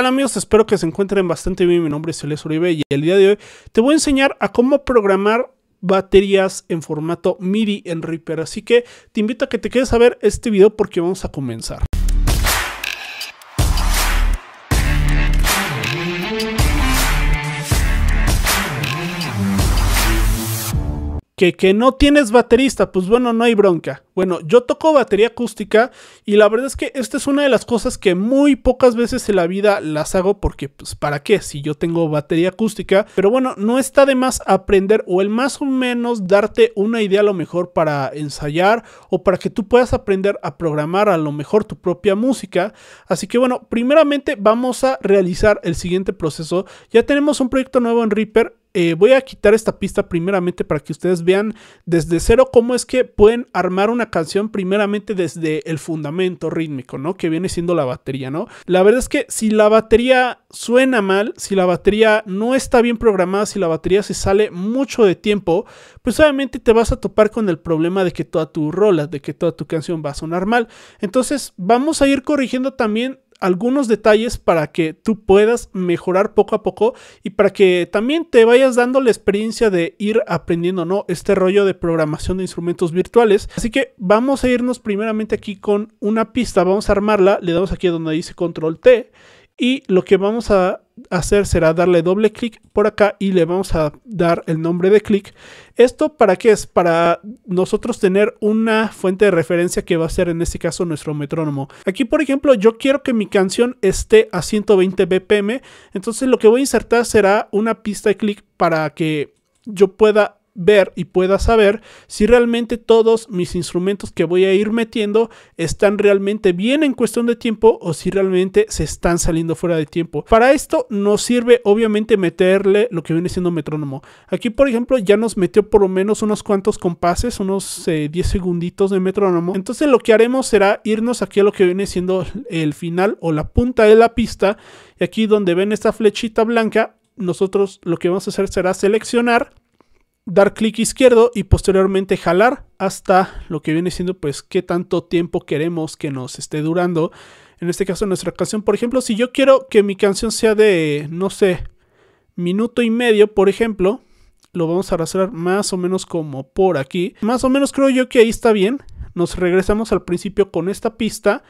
Hola amigos, espero que se encuentren bastante bien. Mi nombre es Celeste Uribe y el día de hoy te voy a enseñar a cómo programar baterías en formato MIDI en Reaper. Así que te invito a que te quedes a ver este video porque vamos a comenzar. que, que, no tienes baterista, pues bueno, no hay bronca. Bueno, yo toco batería acústica y la verdad es que esta es una de las cosas que muy pocas veces en la vida las hago porque, pues, ¿para qué? Si yo tengo batería acústica, pero bueno, no está de más aprender o el más o menos darte una idea a lo mejor para ensayar o para que tú puedas aprender a programar a lo mejor tu propia música. Así que bueno, primeramente vamos a realizar el siguiente proceso. Ya tenemos un proyecto nuevo en Reaper eh, voy a quitar esta pista primeramente para que ustedes vean desde cero cómo es que pueden armar una canción primeramente desde el fundamento rítmico, ¿no? Que viene siendo la batería, ¿no? La verdad es que si la batería suena mal, si la batería no está bien programada, si la batería se sale mucho de tiempo, pues obviamente te vas a topar con el problema de que toda tu rola, de que toda tu canción va a sonar mal. Entonces vamos a ir corrigiendo también algunos detalles para que tú puedas mejorar poco a poco y para que también te vayas dando la experiencia de ir aprendiendo, ¿no? Este rollo de programación de instrumentos virtuales. Así que vamos a irnos primeramente aquí con una pista, vamos a armarla, le damos aquí donde dice control T y lo que vamos a hacer será darle doble clic por acá y le vamos a dar el nombre de clic. ¿Esto para qué es? Para nosotros tener una fuente de referencia que va a ser en este caso nuestro metrónomo. Aquí por ejemplo yo quiero que mi canción esté a 120 BPM. Entonces lo que voy a insertar será una pista de clic para que yo pueda ver y pueda saber si realmente todos mis instrumentos que voy a ir metiendo están realmente bien en cuestión de tiempo o si realmente se están saliendo fuera de tiempo. Para esto nos sirve obviamente meterle lo que viene siendo metrónomo. Aquí por ejemplo ya nos metió por lo menos unos cuantos compases, unos 10 eh, segunditos de metrónomo. Entonces lo que haremos será irnos aquí a lo que viene siendo el final o la punta de la pista. Y aquí donde ven esta flechita blanca, nosotros lo que vamos a hacer será seleccionar dar clic izquierdo y posteriormente jalar hasta lo que viene siendo pues qué tanto tiempo queremos que nos esté durando. En este caso nuestra canción, por ejemplo, si yo quiero que mi canción sea de, no sé, minuto y medio, por ejemplo, lo vamos a arrastrar más o menos como por aquí. Más o menos creo yo que ahí está bien. Nos regresamos al principio con esta pista,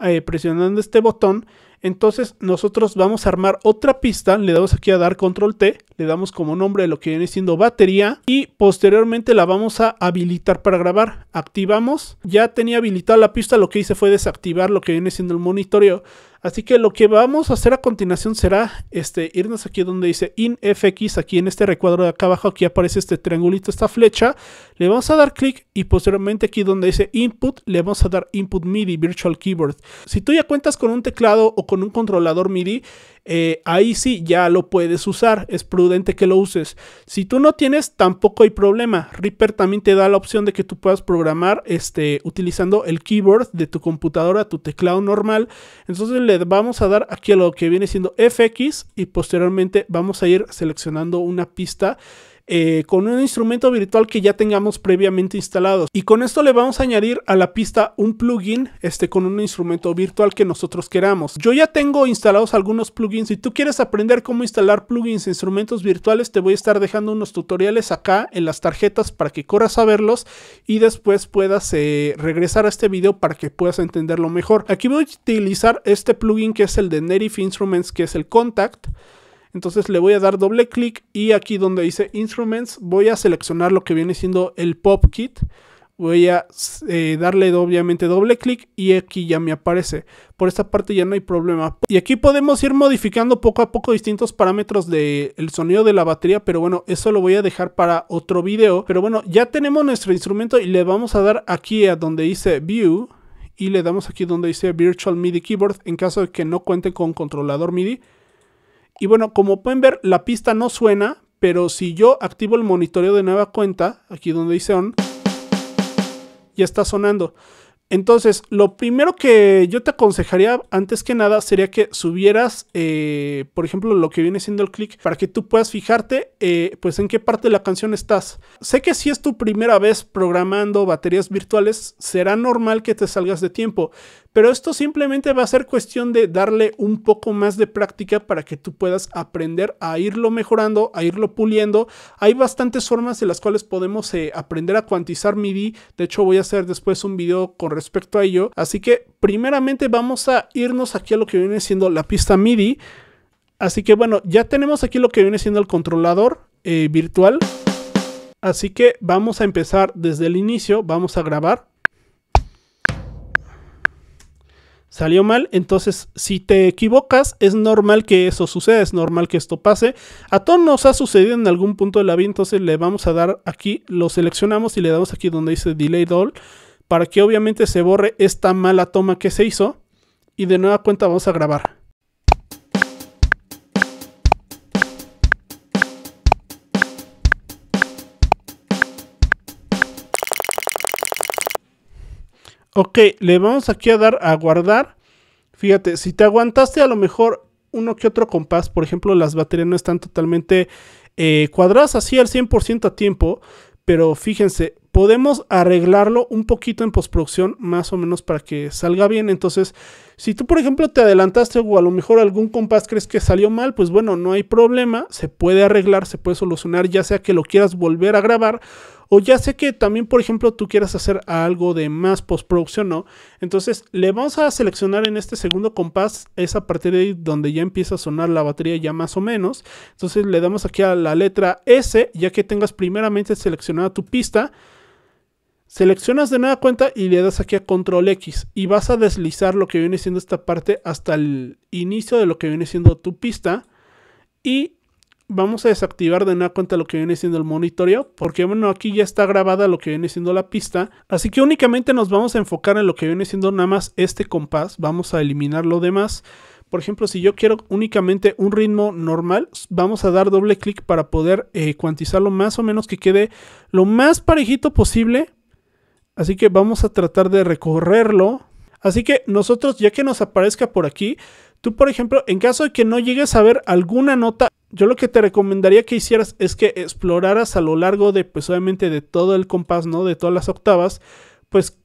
eh, presionando este botón entonces nosotros vamos a armar otra pista, le damos aquí a dar control T, le damos como nombre lo que viene siendo batería y posteriormente la vamos a habilitar para grabar. Activamos, ya tenía habilitada la pista, lo que hice fue desactivar lo que viene siendo el monitoreo. Así que lo que vamos a hacer a continuación será este, irnos aquí donde dice InFX, aquí en este recuadro de acá abajo, aquí aparece este triangulito, esta flecha, le vamos a dar clic y posteriormente aquí donde dice Input, le vamos a dar Input MIDI Virtual Keyboard. Si tú ya cuentas con un teclado o con un controlador MIDI, eh, ahí sí ya lo puedes usar, es prudente que lo uses. Si tú no tienes, tampoco hay problema. Reaper también te da la opción de que tú puedas programar este, utilizando el keyboard de tu computadora, tu teclado normal. Entonces le vamos a dar aquí a lo que viene siendo FX y posteriormente vamos a ir seleccionando una pista eh, con un instrumento virtual que ya tengamos previamente instalados. Y con esto le vamos a añadir a la pista un plugin este, con un instrumento virtual que nosotros queramos. Yo ya tengo instalados algunos plugins. Si tú quieres aprender cómo instalar plugins e instrumentos virtuales, te voy a estar dejando unos tutoriales acá en las tarjetas para que corras a verlos y después puedas eh, regresar a este video para que puedas entenderlo mejor. Aquí voy a utilizar este plugin que es el de Native Instruments, que es el Contact. Entonces le voy a dar doble clic y aquí donde dice Instruments voy a seleccionar lo que viene siendo el Pop Kit. Voy a eh, darle obviamente doble clic y aquí ya me aparece. Por esta parte ya no hay problema. Y aquí podemos ir modificando poco a poco distintos parámetros del sonido de la batería. Pero bueno, eso lo voy a dejar para otro video. Pero bueno, ya tenemos nuestro instrumento y le vamos a dar aquí a donde dice View y le damos aquí donde dice Virtual MIDI Keyboard en caso de que no cuente con controlador MIDI. Y bueno, como pueden ver, la pista no suena, pero si yo activo el monitoreo de nueva cuenta, aquí donde dice on, ya está sonando. Entonces, lo primero que yo te aconsejaría antes que nada sería que subieras, eh, por ejemplo, lo que viene siendo el clic para que tú puedas fijarte, eh, pues en qué parte de la canción estás. Sé que si es tu primera vez programando baterías virtuales, será normal que te salgas de tiempo, pero esto simplemente va a ser cuestión de darle un poco más de práctica para que tú puedas aprender a irlo mejorando, a irlo puliendo. Hay bastantes formas en las cuales podemos eh, aprender a cuantizar MIDI. De hecho, voy a hacer después un video con respecto a ello. Así que primeramente vamos a irnos aquí a lo que viene siendo la pista MIDI. Así que bueno, ya tenemos aquí lo que viene siendo el controlador eh, virtual. Así que vamos a empezar desde el inicio, vamos a grabar. salió mal. Entonces, si te equivocas, es normal que eso suceda, es normal que esto pase. A todos nos ha sucedido en algún punto de la vida, entonces le vamos a dar aquí, lo seleccionamos y le damos aquí donde dice Delay doll para que obviamente se borre esta mala toma que se hizo. Y de nueva cuenta vamos a grabar. Ok, le vamos aquí a dar a guardar. Fíjate, si te aguantaste a lo mejor uno que otro compás, por ejemplo, las baterías no están totalmente eh, cuadradas así al 100% a tiempo, pero fíjense, podemos arreglarlo un poquito en postproducción, más o menos para que salga bien. Entonces, si tú, por ejemplo, te adelantaste o a lo mejor algún compás crees que salió mal, pues bueno, no hay problema, se puede arreglar, se puede solucionar, ya sea que lo quieras volver a grabar o ya sé que también, por ejemplo, tú quieras hacer algo de más postproducción, ¿no? Entonces le vamos a seleccionar en este segundo compás, es a partir de ahí donde ya empieza a sonar la batería ya más o menos. Entonces le damos aquí a la letra S, ya que tengas primeramente seleccionada tu pista. Seleccionas de nada cuenta y le das aquí a control X y vas a deslizar lo que viene siendo esta parte hasta el inicio de lo que viene siendo tu pista y vamos a desactivar de nada cuenta lo que viene siendo el monitoreo, porque bueno, aquí ya está grabada lo que viene siendo la pista, así que únicamente nos vamos a enfocar en lo que viene siendo nada más este compás, vamos a eliminar lo demás. Por ejemplo, si yo quiero únicamente un ritmo normal, vamos a dar doble clic para poder eh, cuantizarlo más o menos que quede lo más parejito posible. Así que vamos a tratar de recorrerlo. Así que nosotros, ya que nos aparezca por aquí, tú por ejemplo, en caso de que no llegues a ver alguna nota yo lo que te recomendaría que hicieras es que exploraras a lo largo de, pues obviamente de todo el compás, ¿no? De todas las octavas, pues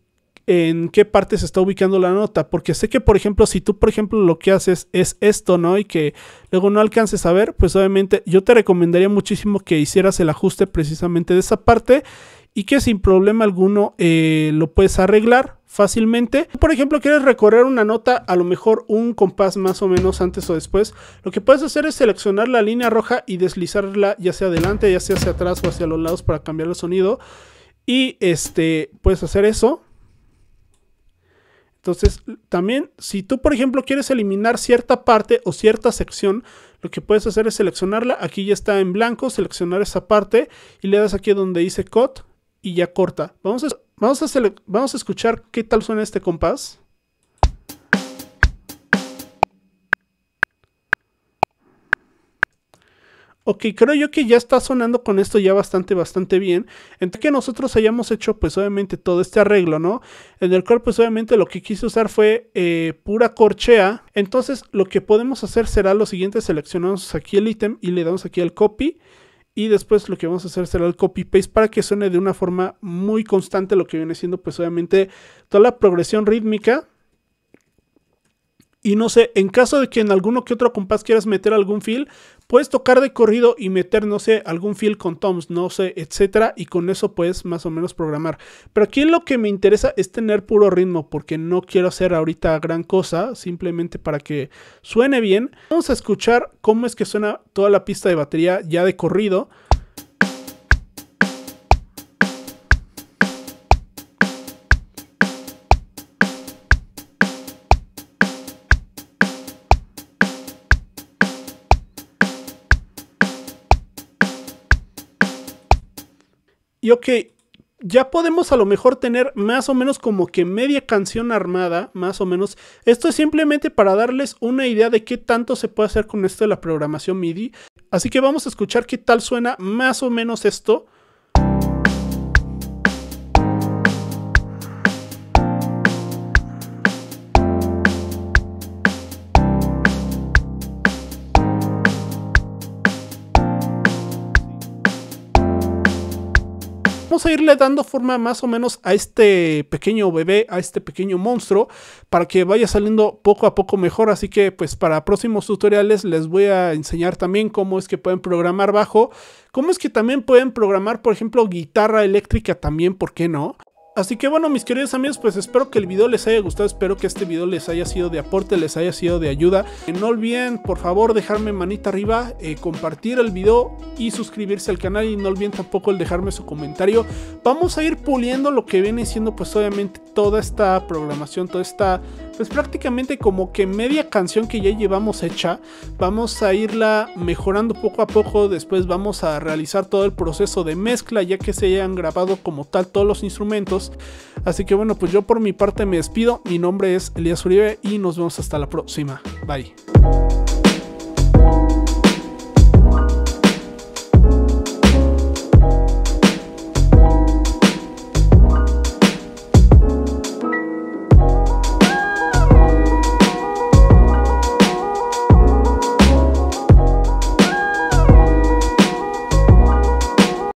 en qué parte se está ubicando la nota, porque sé que por ejemplo, si tú por ejemplo lo que haces es esto, ¿no? Y que luego no alcances a ver, pues obviamente yo te recomendaría muchísimo que hicieras el ajuste precisamente de esa parte y que sin problema alguno eh, lo puedes arreglar fácilmente. Por ejemplo, quieres recorrer una nota, a lo mejor un compás más o menos antes o después, lo que puedes hacer es seleccionar la línea roja y deslizarla ya sea adelante, ya sea hacia atrás o hacia los lados para cambiar el sonido. Y este, puedes hacer eso. Entonces, también, si tú, por ejemplo, quieres eliminar cierta parte o cierta sección, lo que puedes hacer es seleccionarla. Aquí ya está en blanco, seleccionar esa parte y le das aquí donde dice cut y ya corta. Vamos a Vamos a, escuchar qué tal suena este compás. Ok, creo yo que ya está sonando con esto ya bastante, bastante bien. Entre que nosotros hayamos hecho pues obviamente todo este arreglo, ¿no? En el cual pues obviamente lo que quise usar fue eh, pura corchea. Entonces lo que podemos hacer será lo siguiente, seleccionamos aquí el ítem y le damos aquí el copy y después lo que vamos a hacer será el copy paste para que suene de una forma muy constante lo que viene siendo pues obviamente toda la progresión rítmica y no sé, en caso de que en alguno que otro compás quieras meter algún feel, puedes tocar de corrido y meter, no sé, algún feel con toms, no sé, etcétera, y con eso puedes más o menos programar. Pero aquí lo que me interesa es tener puro ritmo, porque no quiero hacer ahorita gran cosa, simplemente para que suene bien. Vamos a escuchar cómo es que suena toda la pista de batería ya de corrido. Y ok, ya podemos a lo mejor tener más o menos como que media canción armada, más o menos. Esto es simplemente para darles una idea de qué tanto se puede hacer con esto de la programación MIDI. Así que vamos a escuchar qué tal suena más o menos esto. vamos a irle dando forma más o menos a este pequeño bebé, a este pequeño monstruo, para que vaya saliendo poco a poco mejor. Así que pues para próximos tutoriales les voy a enseñar también cómo es que pueden programar bajo, cómo es que también pueden programar, por ejemplo, guitarra eléctrica también, ¿por qué no? Así que bueno, mis queridos amigos, pues espero que el video les haya gustado, espero que este video les haya sido de aporte, les haya sido de ayuda. Eh, no olviden, por favor, dejarme manita arriba, eh, compartir el video y suscribirse al canal y no olviden tampoco el dejarme su comentario. Vamos a ir puliendo lo que viene siendo pues obviamente toda esta programación, toda esta, pues prácticamente como que media canción que ya llevamos hecha, vamos a irla mejorando poco a poco, después vamos a realizar todo el proceso de mezcla ya que se hayan grabado como tal todos los instrumentos. Así que bueno, pues yo por mi parte me despido, mi nombre es Elías Uribe y nos vemos hasta la próxima. Bye.